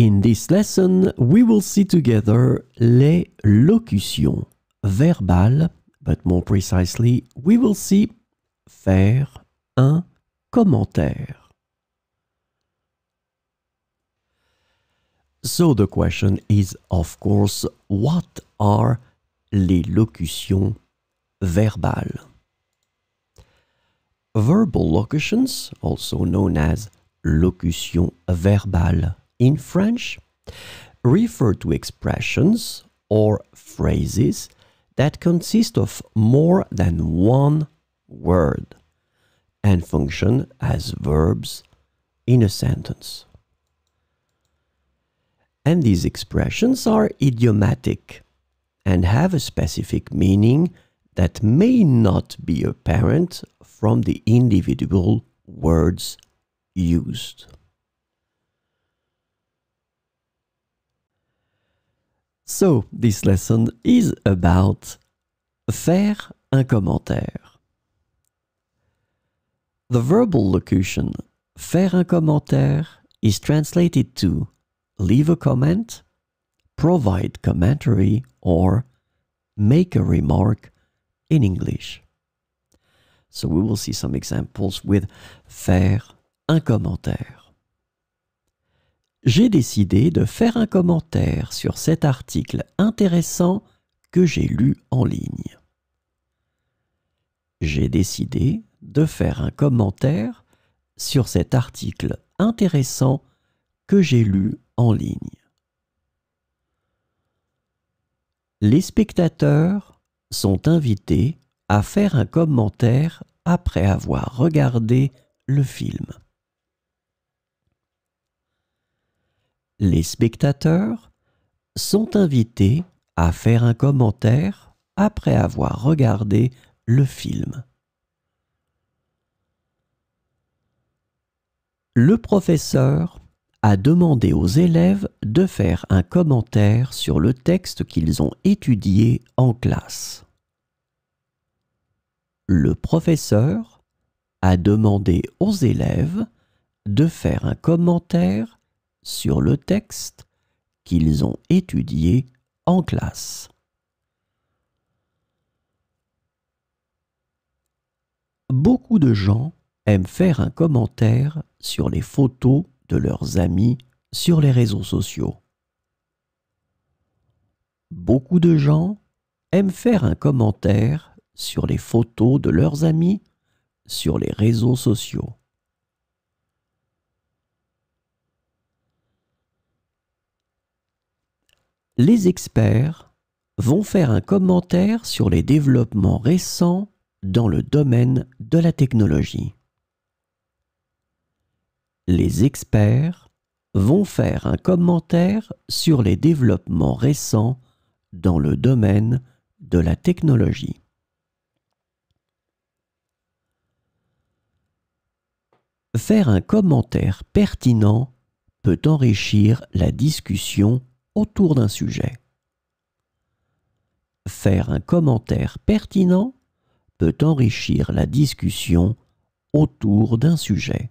In this lesson, we will see together les locutions verbales, but more precisely, we will see faire un commentaire. So the question is, of course, what are les locutions verbales? Verbal locutions, also known as locutions verbales, in French refer to expressions or phrases that consist of more than one word and function as verbs in a sentence. And these expressions are idiomatic and have a specific meaning that may not be apparent from the individual words used. So, this lesson is about faire un commentaire. The verbal locution faire un commentaire is translated to leave a comment, provide commentary, or make a remark in English. So we will see some examples with faire un commentaire. j'ai décidé de faire un commentaire sur cet article intéressant que j'ai lu en ligne. J'ai décidé de faire un commentaire sur cet article intéressant que j'ai lu en ligne. Les spectateurs sont invités à faire un commentaire après avoir regardé le film. les spectateurs sont invités à faire un commentaire après avoir regardé le film. Le professeur a demandé aux élèves de faire un commentaire sur le texte qu'ils ont étudié en classe. Le professeur a demandé aux élèves de faire un commentaire sur le texte qu'ils ont étudié en classe. Beaucoup de gens aiment faire un commentaire sur les photos de leurs amis sur les réseaux sociaux. Beaucoup de gens aiment faire un commentaire sur les photos de leurs amis sur les réseaux sociaux. les experts vont faire un commentaire sur les développements récents dans le domaine de la technologie. Les experts vont faire un commentaire sur les développements récents dans le domaine de la technologie. Faire un commentaire pertinent peut enrichir la discussion autour d'un sujet. Faire un commentaire pertinent peut enrichir la discussion autour d'un sujet.